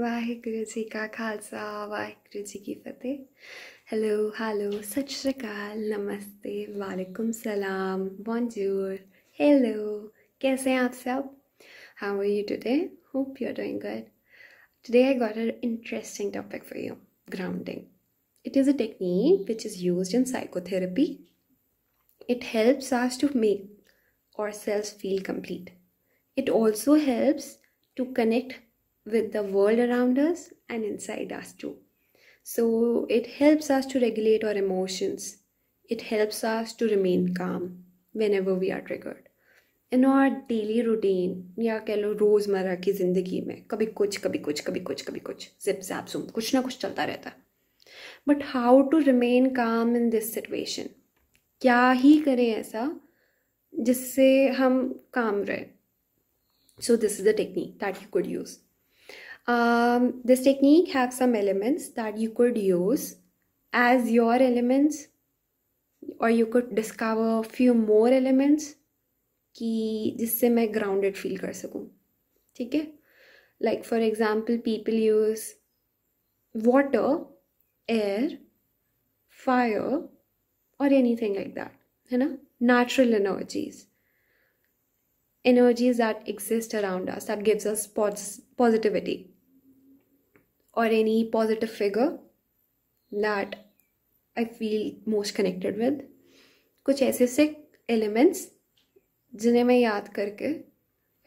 ਵਾਹਿਗੁਰੂ ਜੀ ਕਾ ਖਾਲਸਾ ਵਾਹਿਗੁਰੂ ਜੀ ਕੀ ਫਤਿਹ ਹੈਲੋ ਹੈਲੋ ਸਤਿ ਸ਼੍ਰੀ ਅਕਾਲ ਨਮਸਤੇ ਵਾਲੇਕੁਮ ਸਲਾਮ ਬੌਂਜੂਰ ਹੈਲੋ ਕੈਸੇ ਆਪ ਸਭ how are you today hope you are doing good today I got a interesting topic for you grounding it is a technique which is used in psychotherapy it helps us to make ourselves feel complete it also helps to connect with the world around us and inside us too. So it helps us to regulate our emotions. It helps us to remain calm whenever we are triggered. In our daily routine या कह लो रोज़मर्रा की ज़िंदगी में कभी कुछ कभी कुछ कभी कुछ कभी कुछ जिप जैप सुम कुछ ना कुछ चलता रहता है बट हाउ टू रिमेन काम इन दिस सिचुएशन क्या ही करें ऐसा जिससे हम काम रहें so this is the technique that you could use Um, this technique have some elements that you could use as your elements or you could discover a few more elements कि जिससे मैं grounded feel कर सकूं ठीक है like for example people use water air fire or anything like that you know natural energies energies that exist around us that gives us positivity or any positive figure that I feel most connected with. कुछ ऐसे से elements जिन्हें मैं याद करके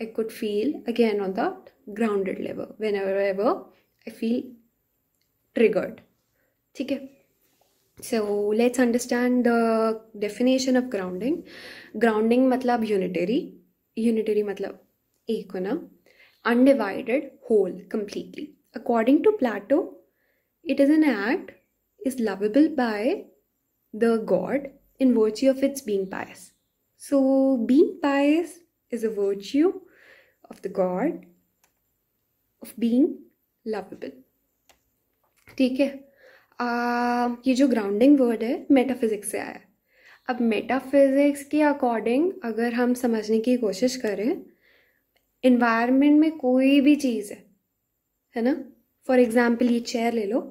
I could feel again on the grounded level whenever ever I feel triggered. ठीक है so let's understand the definition of grounding. grounding मतलब unitary, unitary मतलब एक होना undivided whole completely According to Plato, it is an act is lovable by the god in virtue of its being pious. So, being pious is a virtue of the god of being lovable. ठीक है आ, ये जो grounding word है metaphysics से आया अब metaphysics के according अगर हम समझने की कोशिश करें इन्वायरमेंट में कोई भी चीज़ है है ना फॉर एग्ज़ाम्पल ये चेयर ले लो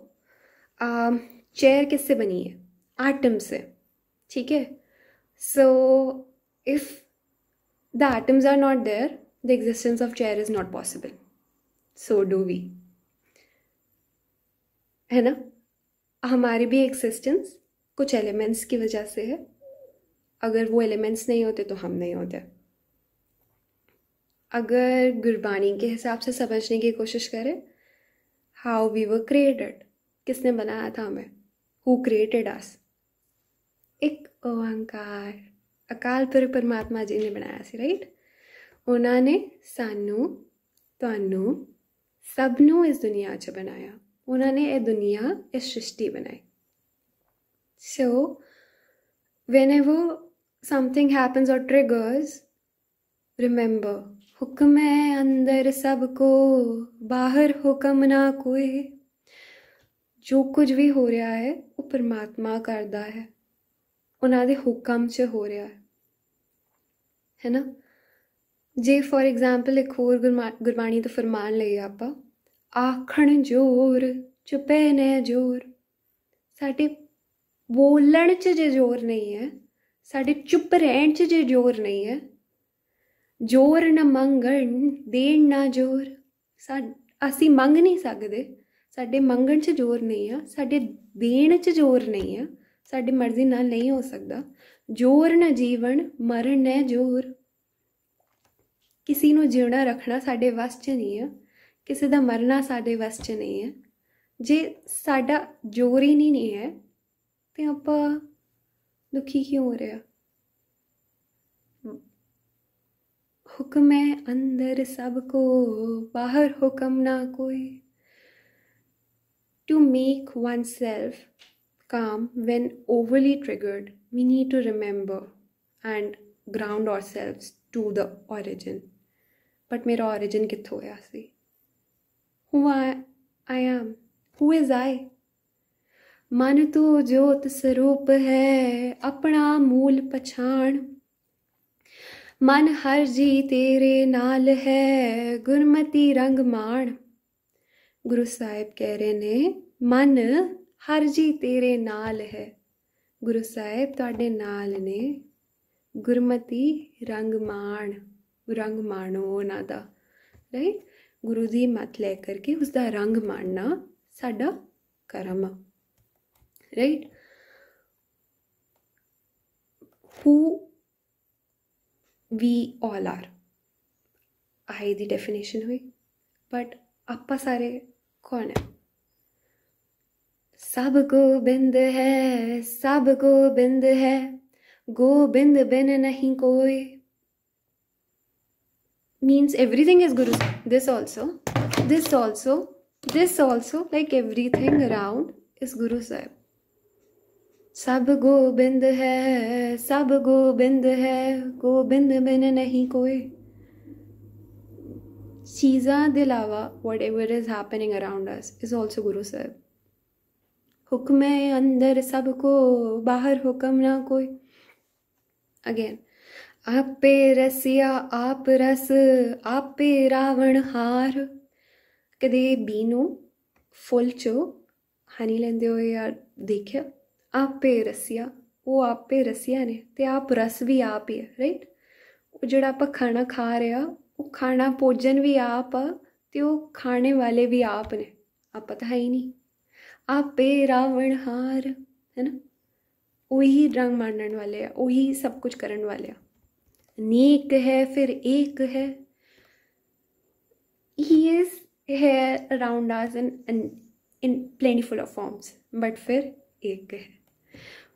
चेयर किससे बनी है आटम से ठीक है so if the atoms are not there the existence of chair is not possible so do we है ना हमारी भी एग्जिस्टेंस कुछ एलिमेंट्स की वजह से है अगर वो एलिमेंट्स नहीं होते तो हम नहीं होते अगर गुरबाणी के हिसाब से समझने की कोशिश करें हाउ वी वर क्रिएटेड किसने बनाया था हमें हु क्रिएटेड आस एक ओहंकार अकाल पुर परमात्मा जी ने बनाया सी राइट उन्होंने सानू थानू सबनों इस दुनिया च बनाया उन्होंने ये दुनिया इस सृष्टि बनाई सो वेन ए वो समथिंग हैपन्स और ट्रिगर्स रिमेंबर ਹੁਕਮ ਹੈ ਅੰਦਰ ਸਭ ਕੋ ਬਾਹਰ ਹੁਕਮ ਨਾ ਕੋਈ ਜੋ ਕੁਝ ਵੀ ਹੋ ਰਿਹਾ ਹੈ ਉਹ ਪਰਮਾਤਮਾ ਕਰਦਾ ਹੈ ਉਹਨਾਂ ਦੇ ਹੁਕਮ 'ਚ ਹੋ ਰਿਹਾ ਹੈ ਹੈ ਨਾ ਜੇ ਫੋਰ ਐਗਜ਼ਾਮਪਲ ਇੱਕ ਹੋਰ ਗੁਰਬਾਣੀ ਤੋਂ ਫਰਮਾਨ ਲਈ ਆਪਾਂ ਆਖਣ ਜੋਰ ਚੁਪੇ ਨੇ ਜੋਰ ਸਾਡੇ ਬੋਲਣ 'ਚ ਜੇ ਜੋਰ ਨਹੀਂ ਹੈ ਸਾਡੇ ਚੁੱਪ ਰਹਿਣ 'ਚ ਜੇ ਜੋਰ ਨਹੀਂ ਹੈ ਜੋਰ ਨ ਮੰਗਣ ਦੇਣ ਨਾ ਜੋਰ ਅਸੀਂ ਮੰਗ ਨਹੀਂ ਸਕਦੇ ਸਾਡੇ ਮੰਗਣ 'ਚ ਜੋਰ ਨਹੀਂ ਆ ਸਾਡੇ ਦੇਣ 'ਚ ਜੋਰ ਨਹੀਂ ਆ ਸਾਡੀ ਮਰਜ਼ੀ ਨਾਲ ਨਹੀਂ ਹੋ ਸਕਦਾ ਜੋਰ ਨ ਜੀਵਨ ਮਰਨ ਨੇ ਜੋਰ ਕਿਸੇ ਨੂੰ ਜਿਉਣਾ ਰੱਖਣਾ ਸਾਡੇ ਵਸ 'ਚ ਨਹੀਂ ਆ ਕਿਸੇ ਦਾ ਮਰਨਾ ਸਾਡੇ ਵਸ 'ਚ ਨਹੀਂ ਆ ਜੇ ਸਾਡਾ ਜੋਰ ਹੀ ਨਹੀਂ ਹੈ ਤੇ ਆਪਾਂ ਦੁਖੀ ਕਿਉਂ ਹੋ ਰਹੇ ਆ हुक्म है अंदर सबको बाहर हुक्म ना कोई to make oneself calm when overly triggered we need to remember and ground our self to the origin but मेरा ऑरिजिन कितों है सी हूँ I am who is I मन तो ज्योत स्वरूप है अपना मूल पछाण ਮਨ ਹਰ ਜੀ ਤੇਰੇ ਨਾਲ ਹੈ ਗੁਰਮਤੀ ਰੰਗ ਮਾਣ ਗੁਰੂ ਸਾਹਿਬ ਕਹਿ ਰਹੇ ਨੇ ਮਨ ਹਰ ਜੀ ਤੇਰੇ ਨਾਲ ਹੈ ਗੁਰੂ ਸਾਹਿਬ ਤੁਹਾਡੇ ਨਾਲ ਨੇ ਗੁਰਮਤੀ ਰੰਗ ਮਾਣ ਰੰਗ ਮਾਣੋ ਨਾ ਦਾ ਰਾਈਟ ਗੁਰੂ ਦੀ ਮਤ ਲੈ ਕਰਕੇ ਉਸ ਦਾ ਰੰਗ ਮਾਣਨਾ ਸਾਡਾ ਕਰਮ right who we all are I the definition हुई बट आप सारे कौन है सब गोबिंद है सब गोबिंद है गोबिंद बिन नहीं कोई means everything is guru this also this also this also like everything around is guru sahib ਸਭ ਗੋਬਿੰਦ ਹੈ ਸਭ ਗੋਬਿੰਦ ਹੈ ਗੋਬਿੰਦ ਬਿਨ ਨਹੀਂ ਕੋਈ ਚੀਜ਼ਾਂ ਦੇ ਇਲਾਵਾ whatever is happening around us is also Guru Sahib ਹੁਕਮੇ ਅੰਦਰ ਸਭ ਕੋ ਬਾਹਰ ਹੁਕਮ ਨਾ ਕੋਈ ਅਗੇਨ ਆਪੇ ਰਸਿਆ ਆਪ ਰਸ ਆਪੇ ਰਾਵਣ ਹਾਰ ਕਦੇ ਬੀਨੂ ਫੁੱਲ ਚੋ ਹਨੀ ਲੈਂਦੇ ਹੋਏ ਯਾਰ ਦੇਖਿਆ आपे रस्सिया ਉਹ ਆਪੇ ਰਸੀਆਂ ਨੇ ਤੇ ਆਪ ਰਸ ਵੀ ਆਪ ਹੀ ਹੈ ਰਾਈਟ ਉਹ ਜਿਹੜਾ ਆਪਾਂ ਖਾਣਾ ਖਾ ਰਿਹਾ ਉਹ ਖਾਣਾ ਭੋਜਨ ਵੀ ਆਪ ਆ ਤੇ ਉਹ ਖਾਣੇ ਵਾਲੇ ਵੀ ਆਪ ਨੇ ਆਪਾਂ ਤਾਂ ਹੈ ਹੀ ਨਹੀਂ ਆਪੇ ਰਾਵਣ ਹਾਰ ਹੈ ਨਾ ਉਹੀ ਰੰਗ ਮਾਣਨ ਵਾਲੇ ਆ ਉਹੀ ਸਭ ਕੁਝ ਕਰਨ ਵਾਲੇ ਆ ਨੀਕ ਹੈ ਫਿਰ ਇੱਕ ਹੈ ਹੀ ਇਜ਼ ਹੈ around us in in plentiful of forms but ਫਿਰ ਇੱਕ ਹੈ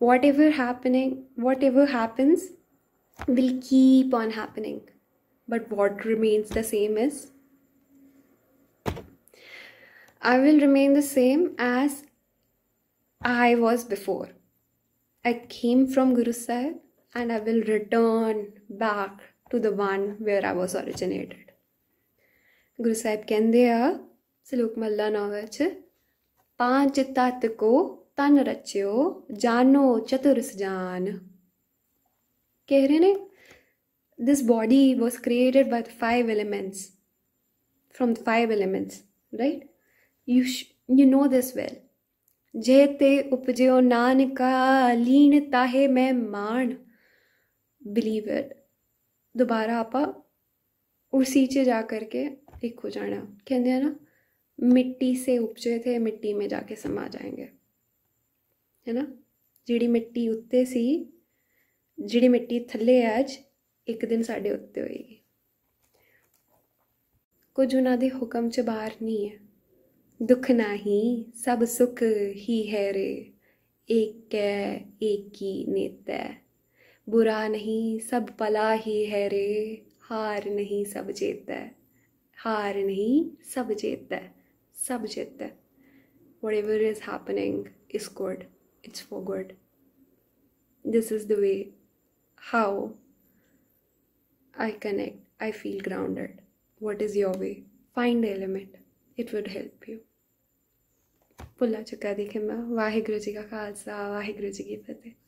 whatever happening whatever happens will keep on happening but what remains the same is i will remain the same as i was before i came from guru sahib and i will return back to the one where i was originated guru sahib ਕਹਿੰਦੇ saluk ਸਲੋਕ ਮੱਲਾ 9 ਵਿੱਚ ਪੰਜ ਤਤ तन रचो जानो चतुरस जान कह रहे ने this body was created by five elements from five elements right you you know this well जे ते उपजो नान का लीन ताहे मैं मान बिलीव इट दोबारा आप उसी च जा करके एक हो जाना कहते हैं ना मिट्टी से उपजे थे मिट्टी में जाके समा जाएंगे है ना ਜਿਹੜੀ ਮਿੱਟੀ ਉੱਤੇ ਸੀ ਜਿਹੜੀ ਮਿੱਟੀ ਥੱਲੇ ਹੈ ਅੱਜ ਇੱਕ ਦਿਨ ਸਾਡੇ ਉੱਤੇ ਹੋਏਗੀ ਕੁਝ ਉਹਨਾਂ ਦੇ ਹੁਕਮ ਚ ਬਾਹਰ ਨਹੀਂ ਹੈ ਦੁੱਖ ਨਹੀਂ ਸਭ ਸੁਖ ਹੀ ਹੈ ਰੇ एक एकी नेत बुरा नहीं सब पला ही है रे हार नहीं सब जेत हार नहीं सब जेत सब जेत whatever is happening is good it's for good. This is the way how I connect, I feel grounded. What is your way? Find the element, it would help you. ਭੁੱਲਾ ਚੁੱਕਾ ਦੇਖੇ ਮੈਂ ਵਾਹਿਗੁਰੂ ਜੀ ਕਾ ਖਾਲਸਾ ਵਾਹਿਗੁਰੂ ਜੀ ਕੀ ਫਤਿਹ